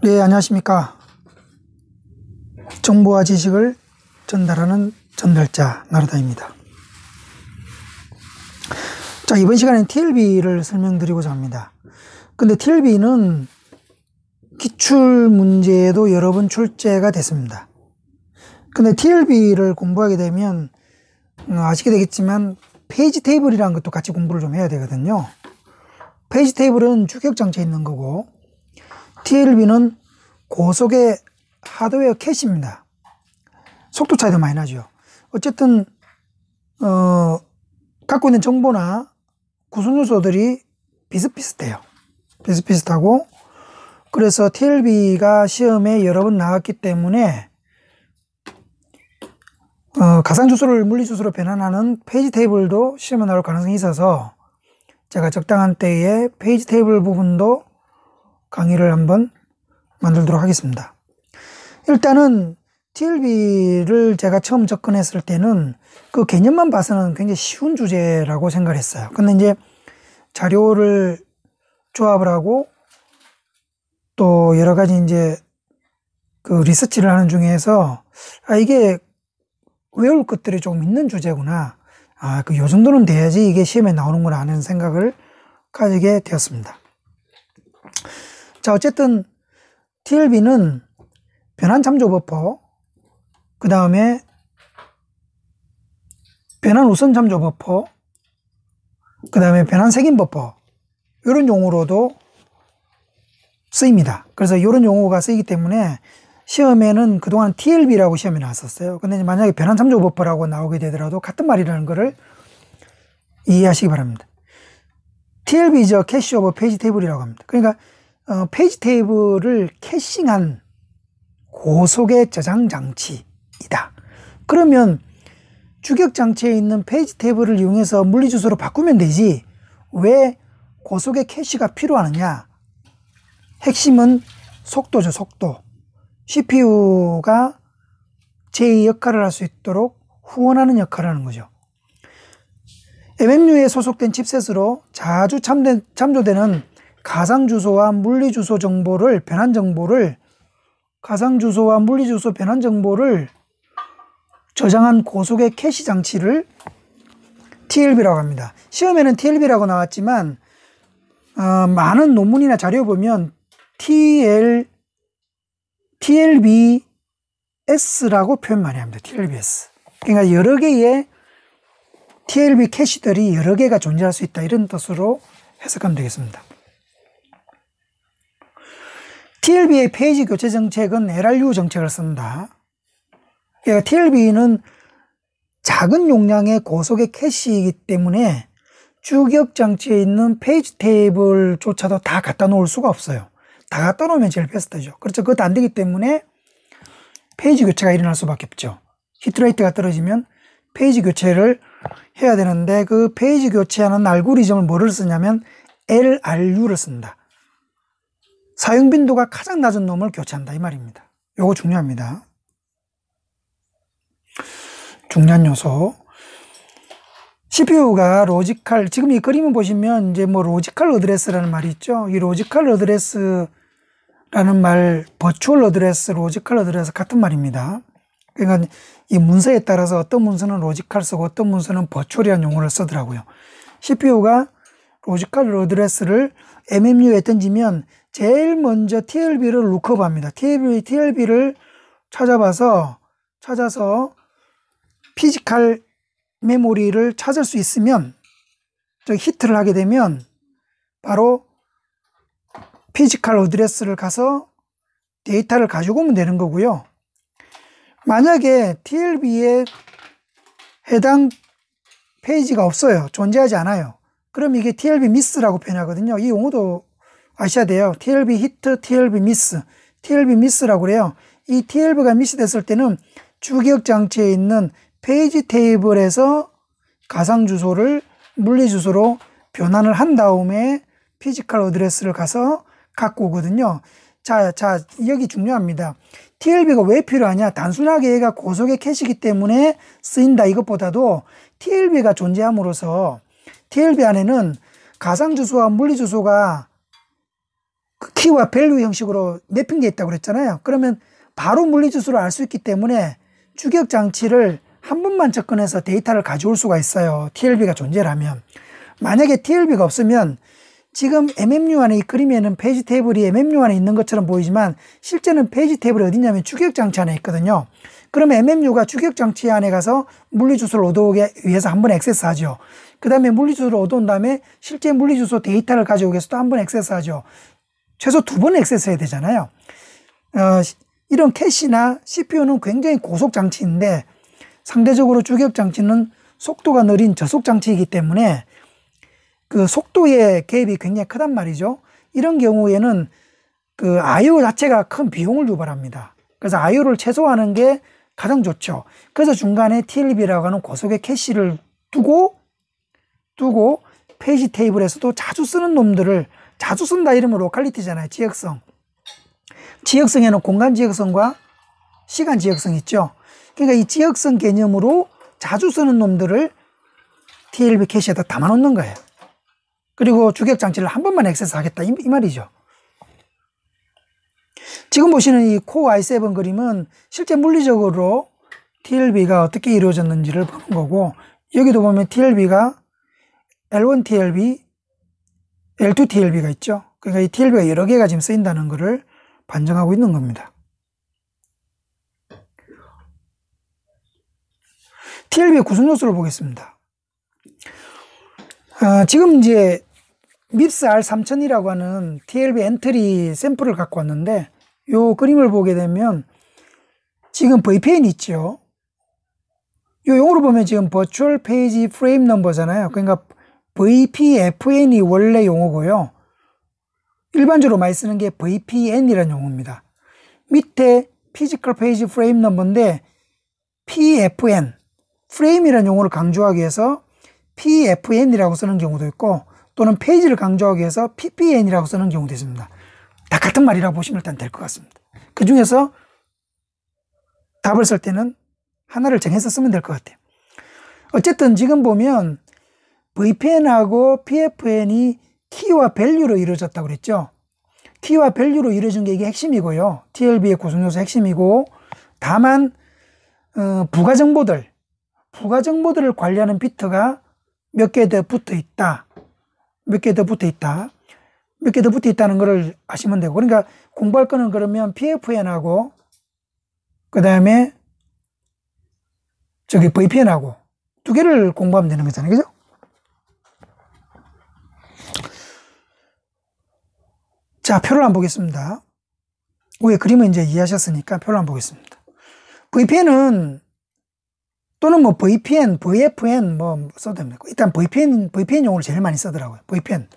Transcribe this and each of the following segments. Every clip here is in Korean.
네, 안녕하십니까. 정보와 지식을 전달하는 전달자 나르다입니다. 자, 이번 시간에 TLB를 설명드리고자 합니다. 근데 TLB는 기출 문제에도 여러 번 출제가 됐습니다. 근데 TLB를 공부하게 되면 음, 아시게 되겠지만 페이지 테이블이라는 것도 같이 공부를 좀 해야 되거든요. 페이지 테이블은 주격장치에 있는 거고 TLB는 고속의 하드웨어 캐시입니다. 속도 차이도 많이 나죠. 어쨌든 어, 갖고 있는 정보나 구성 요소들이 비슷비슷해요. 비슷비슷하고 그래서 TLB가 시험에 여러 번 나왔기 때문에 어, 가상주소를 물리주소로 변환하는 페이지 테이블도 시험에 나올 가능성이 있어서 제가 적당한 때에 페이지 테이블 부분도 강의를 한번 만들도록 하겠습니다. 일단은 TLB를 제가 처음 접근했을 때는 그 개념만 봐서는 굉장히 쉬운 주제라고 생각 했어요. 근데 이제 자료를 조합을 하고 또 여러 가지 이제 그 리서치를 하는 중에서 아 이게 외울 것들이 조 있는 주제구나. 아, 그요 정도는 돼야지 이게 시험에 나오는구나 하는 생각을 가지게 되었습니다. 자, 어쨌든 TLB는 변환 참조 버퍼, 그 다음에 변환 우선 참조 버퍼, 그 다음에 변환 색인 버퍼, 이런 용어로도 쓰입니다. 그래서 이런 용어가 쓰이기 때문에 시험에는 그동안 TLB라고 시험에 나왔었어요. 근데 만약에 변환 참조 버퍼라고 나오게 되더라도 같은 말이라는 것을 이해하시기 바랍니다. TLB 저 캐시 오버 페이지 테이블이라고 합니다. 그러니까 어, 페이지 테이블을 캐싱한 고속의 저장 장치이다. 그러면 주격 장치에 있는 페이지 테이블을 이용해서 물리 주소로 바꾸면 되지. 왜 고속의 캐시가 필요하느냐? 핵심은 속도죠, 속도. CPU가 제2 역할을 할 수 있도록 후원하는 역할을 하는 거죠. MMU에 소속된 칩셋으로 자주 참조되는 가상 주소와 물리 주소 정보를 변환 정보를 가상 주소와 물리 주소 변환 정보를 저장한 고속의 캐시 장치를 TLB라고 합니다. 시험에는 TLB라고 나왔지만 어, 많은 논문이나 자료 보면 TL TLBS라고 표현 많이 합니다. TLBS. 그러니까 여러 개의 TLB 캐시들이 여러 개가 존재할 수 있다 이런 뜻으로 해석하면 되겠습니다. TLB의 페이지 교체 정책은 LRU 정책을 씁니다. 그러니까 TLB는 작은 용량의 고속의 캐시이기 때문에 주격 장치에 있는 페이지 테이블조차도 다 갖다 놓을 수가 없어요. 다 갖다 놓으면 제일 베스트죠. 그렇죠. 그것도 안 되기 때문에 페이지 교체가 일어날 수밖에 없죠. 히트레이트가 떨어지면 페이지 교체를 해야 되는데 그 페이지 교체하는 알고리즘을 뭐를 쓰냐면 LRU를 쓴다. 사용 빈도가 가장 낮은 놈을 교체한다 이 말입니다. 요거 중요합니다. 중요한 요소. CPU가 로지컬 지금 이 그림을 보시면 이제 뭐 로지컬 어드레스라는 말이 있죠. 이 로지컬 어드레스라는 말, 버추얼 어드레스, 로지컬 어드레스 같은 말입니다. 그러니까 이 문서에 따라서 어떤 문서는 로지컬 쓰고 어떤 문서는 버추얼이라는 용어를 쓰더라고요. CPU가 로지컬 어드레스를 MMU에 던지면 제일 먼저 TLB를 루크업합니다. TLB, TLB를 찾아봐서 찾아서 피지컬 메모리를 찾을 수 있으면 저 히트를 하게 되면 바로 피지컬 어드레스를 가서 데이터를 가지고 오면 되는 거고요. 만약에 TLB에 해당 페이지가 없어요. 존재하지 않아요. 그럼 이게 TLB 미스라고 표현하거든요. 이 용어도 아셔야 돼요. TLB 히트, TLB 미스, TLB 미스라고 그래요. 이 TLB가 미스됐을 때는 주격 장치에 있는 페이지 테이블에서 가상 주소를 물리 주소로 변환을 한 다음에 피지컬 어드레스를 가서 갖고 오거든요. 자, 자, 여기 중요합니다. TLB가 왜 필요하냐? 단순하게 얘가 고속의 캐시기 때문에 쓰인다 이것보다도 TLB가 존재함으로써 TLB 안에는 가상 주소와 물리 주소가 키와 그 밸류 형식으로 매핑되어 있다고 그랬잖아요. 그러면 바로 물리주수를알 수 있기 때문에 주격 장치를 한 번만 접근해서 데이터를 가져올 수가 있어요. TLB가 존재라면. 만약에 TLB가 없으면 지금 MMU 안에 이 그림에는 페이지 테이블이 MMU 안에 있는 것처럼 보이지만 실제는 페이지 테이블이 어디냐면 주격장치 안에 있거든요. 그럼 MMU가 주격장치 안에 가서 물리주소를 얻어오기 위해서 한 번 액세스하죠. 그 다음에 물리주소를 얻어온 다음에 실제 물리주소 데이터를 가져오기 위해서 또 한 번 액세스하죠. 최소 두 번 액세스해야 되잖아요. 어, 이런 캐시나 CPU는 굉장히 고속 장치인데 상대적으로 주격 장치는 속도가 느린 저속 장치이기 때문에 그 속도의 개입이 굉장히 크단 말이죠. 이런 경우에는 그 IO 자체가 큰 비용을 유발합니다. 그래서 IO를 최소화하는 게 가장 좋죠. 그래서 중간에 TLB라고 하는 고속의 캐시를 두고 두고 페이지 테이블에서도 자주 쓰는 놈들을 자주 쓴다 이름면로칼리티잖아요 지역성. 지역성에는 공간 지역성과 시간 지역성 있죠. 그러니까 이 지역성 개념으로 자주 쓰는 놈들을 TLB 캐시에다 담아놓는 거예요. 그리고 주객 장치를 한 번만 액세스 하겠다 이, 이 말이죠. 지금 보시는 이 코어 i7 그림은 실제 물리적으로 TLB가 어떻게 이루어졌는지를 보는 거고 여기도 보면 TLB가 L1 TLB, L2TLB가 있죠. 그러니까 이 TLB가 여러 개가 지금 쓰인다는 것을 반증하고 있는 겁니다. TLB의 구성 요소를 보겠습니다. 어, 지금 이제 MIPS r 3000이라고 하는 TLB 엔트리 샘플을 갖고 왔는데 이 그림을 보게 되면 지금 VPN 있죠. 이 용어로 보면 지금 버추얼 페이지 프레임 넘버잖아요. 그러니까 VPFN이 원래 용어고요. 일반적으로 많이 쓰는 게 VPN이라는 용어입니다. 밑에 피지컬 페이지 프레임 넘버인데 PFN, 프레임이라는 용어를 강조하기 위해서 PFN이라고 쓰는 경우도 있고 또는 페이지를 강조하기 위해서 PPN이라고 쓰는 경우도 있습니다. 다 같은 말이라고 보시면 일단 될 것 같습니다. 그 중에서 답을 쓸 때는 하나를 정해서 쓰면 될 것 같아요. 어쨌든 지금 보면 VPN하고 PFN이 키와 밸류로 이루어졌다고 그랬죠. 키와 밸류로 이루어진 게 이게 핵심이고요. TLB의 고성요소 핵심이고 다만 어, 부가 정보들, 부가 정보들을 관리하는 비트가 몇 개 더 붙어 있다. 몇 개 더 붙어 있다. 몇 개 더 붙어 있다는 것을 아시면 되고 그러니까 공부할 거는 그러면 PFN하고 그 다음에 저기 VPN하고 두 개를 공부하면 되는 거잖아요. 그죠? 자, 표를 안 보겠습니다. 위 그림은 이제 이해하셨으니까 표를 안 보겠습니다. VPN은 또는 뭐 VPN, VFN 뭐 써도 됩니다. 일단 VPN, VPN 용어를 제일 많이 쓰더라고요. VPN.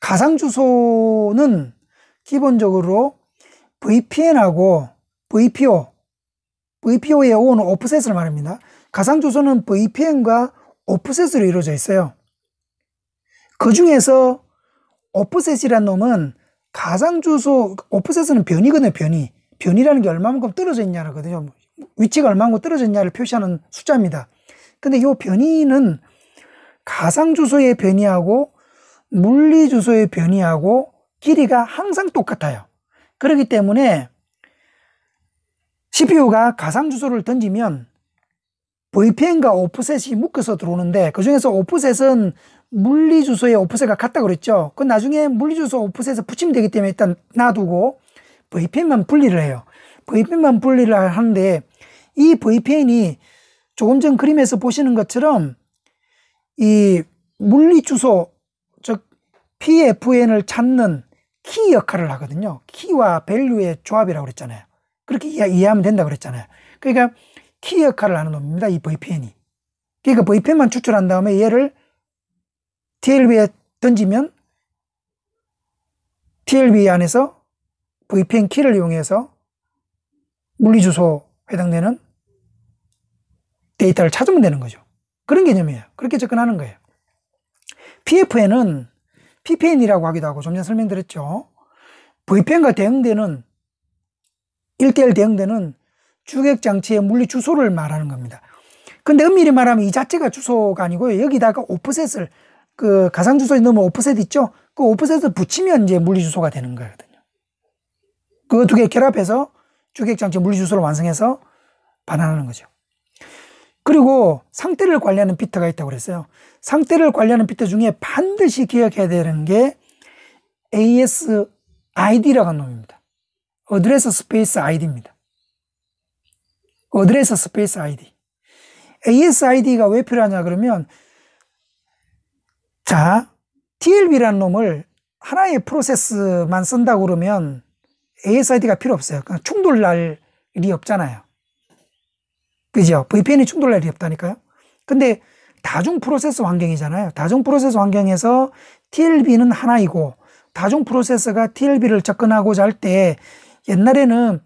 가상 주소는 기본적으로 VPN하고 VPO, VPO의 O는 오프셋을 말합니다. 가상 주소는 VPN과 오프셋으로 이루어져 있어요. 그 중에서 오프셋이란 놈은 가상주소 오프셋은 변이거든요 변이 변이라는 게 얼마만큼 떨어져 있냐거든요 위치가 얼마만큼 떨어져 있냐를 표시하는 숫자입니다 근데 이 변이는 가상주소의 변이하고 물리주소의 변이하고 길이가 항상 똑같아요 그렇기 때문에 CPU가 가상주소를 던지면 VPN과 오프셋이 묶어서 들어오는데 그 중에서 오프셋은 물리 주소에 오프셋과 같다 그랬죠. 그 나중에 물리 주소 오프셋에 붙이면 되기 때문에 일단 놔두고 VPN만 분리를 해요. VPN만 분리를 하는데 이 VPN이 조금 전 그림에서 보시는 것처럼 이 물리 주소 즉 PFN을 찾는 키 역할을 하거든요. 키와 밸류의 조합이라고 그랬잖아요. 그렇게 이해하면 된다 그랬잖아요. 그러니까 키 역할을 하는 놈입니다. 이 VPN이. 그러니까 VPN만 추출한 다음에 얘를 TLB에 던지면 TLB 안에서 VPN 키를 이용해서 물리주소 해당되는 데이터를 찾으면 되는 거죠. 그런 개념이에요. 그렇게 접근하는 거예요. PFN은 PPN이라고 하기도 하고 좀 전에 설명드렸죠. VPN과 대응되는 1대1 대응되는 주객장치의 물리 주소를 말하는 겁니다. 근데 엄밀히 말하면 이 자체가 주소가 아니고요. 여기다가 오프셋을 그 가상 주소에 넣으면 오프셋 있죠? 그 오프셋을 붙이면 이제 물리 주소가 되는 거거든요. 그 두 개 결합해서 주객장치 물리 주소를 완성해서 반환하는 거죠. 그리고 상태를 관리하는 비트가 있다고 그랬어요. 상태를 관리하는 비트 중에 반드시 기억해야 되는 게 ASID라는 놈입니다. 어드레스 스페이스 ID입니다. 어드레스 스페이스 아이디. ASID가 왜 필요하냐 그러면 자, TLB라는 놈을 하나의 프로세스만 쓴다고 그러면 ASID가 필요 없어요. 그냥 그러니까 충돌 날 일이 없잖아요. 그죠? VPN이 충돌 날 일이 없다니까요. 근데 다중 프로세스 환경이잖아요. 다중 프로세스 환경에서 TLB는 하나이고 다중 프로세스가 TLB를 접근하고자 할 때 옛날에는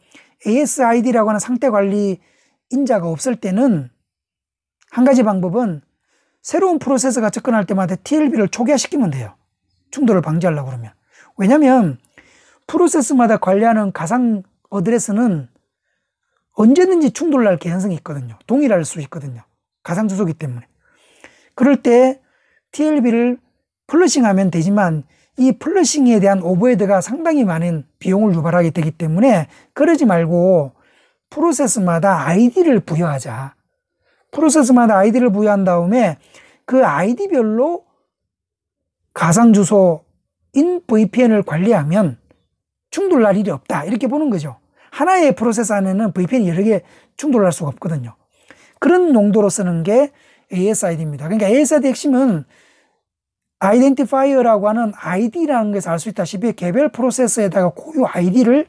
ASID라고 하는 상태 관리 인자가 없을 때는 한 가지 방법은 새로운 프로세서가 접근할 때마다 TLB를 초기화시키면 돼요. 충돌을 방지하려고 그러면. 왜냐면 프로세스마다 관리하는 가상 어드레스는 언제든지 충돌 날 개연성이 있거든요. 동일할 수 있거든요. 가상 주소기 때문에. 그럴 때 TLB를 플러싱하면 되지만 이 플러싱에 대한 오버헤드가 상당히 많은 비용을 유발하게 되기 때문에 그러지 말고 프로세스마다 아이디를 부여하자. 프로세스마다 아이디를 부여한 다음에 그 아이디별로 가상 주소인 VPN을 관리하면 충돌날 일이 없다. 이렇게 보는 거죠. 하나의 프로세스 안에는 VPN이 여러 개 충돌할 수가 없거든요. 그런 용도로 쓰는 게 ASID입니다. 그러니까 ASID 핵심은 아이덴티파이어라고 하는 아이디라는 것을 알 수 있다시피 개별 프로세스에다가 고유 아이디를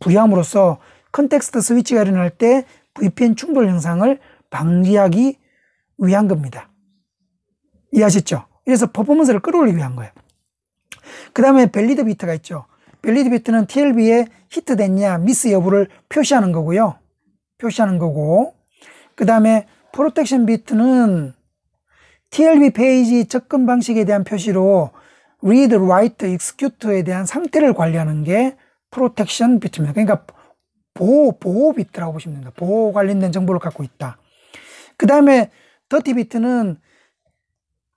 부여함으로써 컨텍스트 스위치가 일어날 때 VPN 충돌 현상을 방지하기 위한 겁니다. 이해하셨죠? 그래서 퍼포먼스를 끌어올리기 위한 거예요. 그 다음에 밸리드 비트가 있죠. 밸리드 비트는 TLB에 히트됐냐, 미스 여부를 표시하는 거고요. 표시하는 거고. 그 다음에 프로텍션 비트는 TLB 페이지 접근 방식에 대한 표시로 read, write, execute에 대한 상태를 관리하는 게 프로텍션 비트입니다. 그러니까 보호, 보호비트라고 보시면 됩니다. 보호 관련된 정보를 갖고 있다. 그 다음에 더티비트는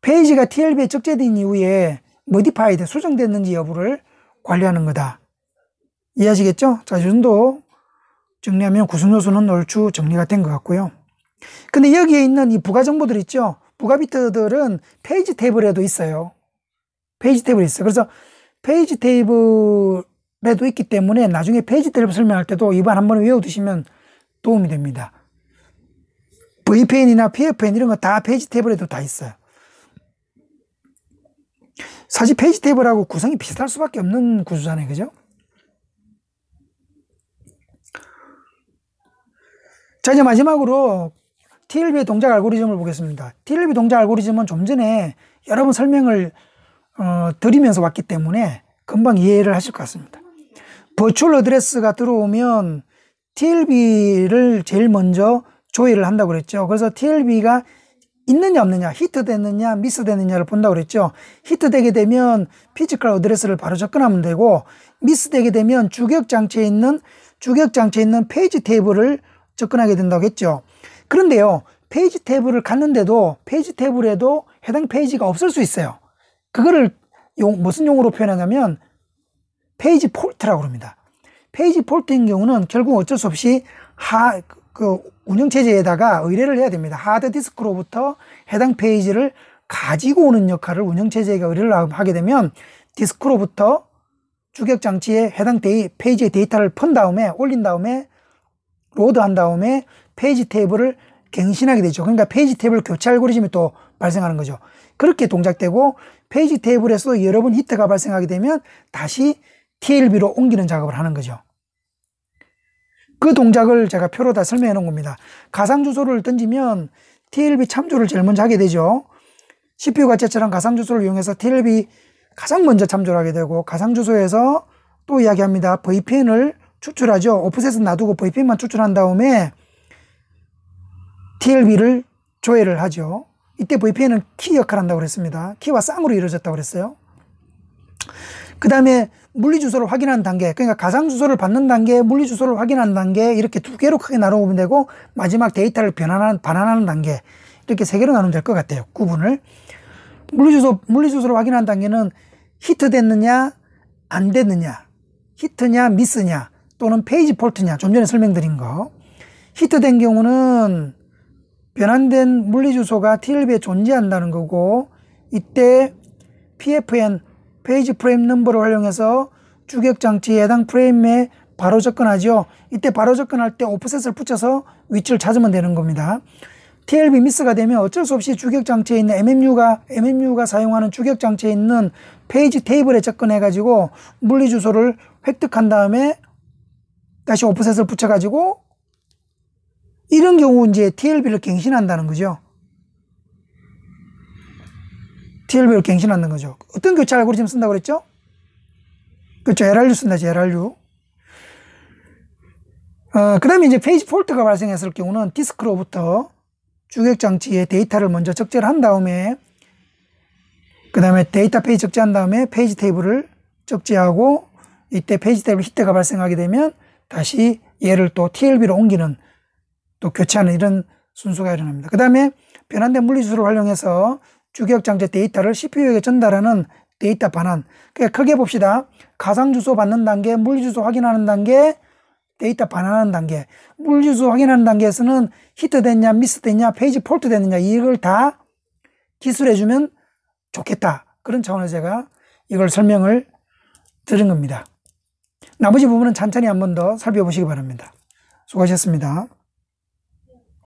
페이지가 TLB에 적재된 이후에 머디파이드, 수정됐는지 여부를 관리하는 거다. 이해하시겠죠? 자, 이 정도 정리하면 구성요소는 얼추 정리가 된 것 같고요. 근데 여기에 있는 이 부가 정보들 있죠? 부가 비트들은 페이지 테이블에도 있어요. 페이지 테이블이 있어요. 그래서 페이지 테이블 레도 있기 때문에 나중에 페이지 때려 설명할 때도 이번 한번 외워두시면 도움이 됩니다. VPN이나 PFN 이런 거 다 페이지 테이블에도 다 있어요. 사실 페이지 테이블하고 구성이 비슷할 수밖에 없는 구조잖아요. 그죠? 자, 이제 마지막으로 TLB 동작 알고리즘을 보겠습니다. TLB 동작 알고리즘은 좀 전에 여러 번 설명을 어, 드리면서 왔기 때문에 금방 이해를 하실 것 같습니다. 버츄얼 어드레스가 들어오면 TLB를 제일 먼저 조회를 한다고 그랬죠. 그래서 TLB가 있느냐 없느냐, 히트 됐느냐, 미스 됐느냐를 본다고 그랬죠. 히트 되게 되면 피지컬 어드레스를 바로 접근하면 되고 미스 되게 되면 주격 장치에 있는 주격 장치에 있는 페이지 테이블을 접근하게 된다고 했죠. 그런데요. 페이지 테이블을 갔는데도 페이지 테이블에도 해당 페이지가 없을 수 있어요. 그거를 용, 무슨 용어로 표현하냐면 페이지 폴트라고 합니다. 페이지 폴트인 경우는 결국 어쩔 수 없이 하, 그 운영체제에다가 의뢰를 해야 됩니다. 하드디스크로부터 해당 페이지를 가지고 오는 역할을 운영체제가 의뢰를 하게 되면 디스크로부터 주격장치에 해당 데이, 페이지의 데이터를 푼 다음에 올린 다음에 로드한 다음에 페이지 테이블을 갱신하게 되죠. 그러니까 페이지 테이블 교체 알고리즘이 또 발생하는 거죠. 그렇게 동작되고 페이지 테이블에서 여러 번 히트가 발생하게 되면 다시 TLB로 옮기는 작업을 하는 거죠. 그 동작을 제가 표로 다 설명해 놓은 겁니다. 가상주소를 던지면 TLB 참조를 제일 먼저 하게 되죠. CPU가 채처럼 가상주소를 이용해서 TLB 가장 먼저 참조를 하게 되고 가상주소에서 또 이야기합니다. VPN을 추출하죠. 오프셋은 놔두고 VPN만 추출한 다음에 TLB를 조회를 하죠. 이때 VPN은 키 역할을 한다고 그랬습니다. 키와 쌍으로 이루어졌다고 그랬어요. 그 다음에 물리주소를 확인하는 단계 그러니까 가상주소를 받는 단계 물리주소를 확인하는 단계 이렇게 두 개로 크게 나눠보면 되고 마지막 데이터를 변환하는, 반환하는 단계 이렇게 세 개로 나누면 될 것 같아요 구분을 물리주소, 물리주소를 확인하는 단계는 히트 됐느냐 안 됐느냐 히트냐 미스냐 또는 페이지 폴트냐 좀 전에 설명드린 거 히트된 경우는 변환된 물리주소가 TLB에 존재한다는 거고 이때 PFN 페이지 프레임 넘버를 활용해서 주격 장치에 해당 프레임에 바로 접근하죠. 이때 바로 접근할 때 오프셋을 붙여서 위치를 찾으면 되는 겁니다. TLB 미스가 되면 어쩔 수 없이 주격 장치에 있는 MMU가 MMU가 사용하는 주격 장치에 있는 페이지 테이블에 접근해 가지고 물리 주소를 획득한 다음에 다시 오프셋을 붙여 가지고 이런 경우 이제 TLB를 갱신한다는 거죠. TLB를 갱신하는 거죠. 어떤 교체 알고리즘 쓴다고 그랬죠? 그렇죠. LRU 쓴다죠. LRU. 어, 그 다음에 이제 페이지 폴트가 발생했을 경우는 디스크로부터 주객장치의 데이터를 먼저 적재를 한 다음에 그 다음에 데이터 페이지 적재한 다음에 페이지 테이블을 적재하고 이때 페이지 테이블 히트가 발생하게 되면 다시 얘를 또 TLB로 옮기는 또 교체하는 이런 순서가 일어납니다. 그 다음에 변환된 물리지수를 활용해서 주격장치 데이터를 CPU에게 전달하는 데이터 반환 크게 봅시다 가상주소 받는 단계 물리주소 확인하는 단계 데이터 반환하는 단계 물리주소 확인하는 단계에서는 히트됐냐 미스됐냐 페이지 폴트 됐느냐 이걸 다 기술해주면 좋겠다 그런 차원에서 제가 이걸 설명을 드린 겁니다 나머지 부분은 천천히한 번 더 살펴보시기 바랍니다 수고하셨습니다